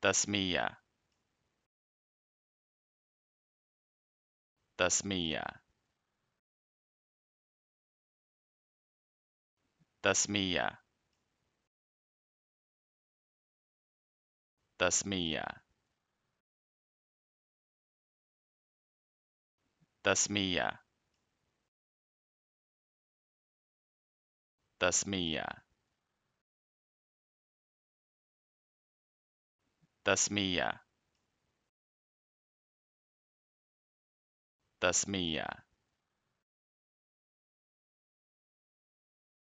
Tasmia. Tasmia. Tasmia. Tasmia. Tasmia. Tasmia. Tasmia. Tasmia.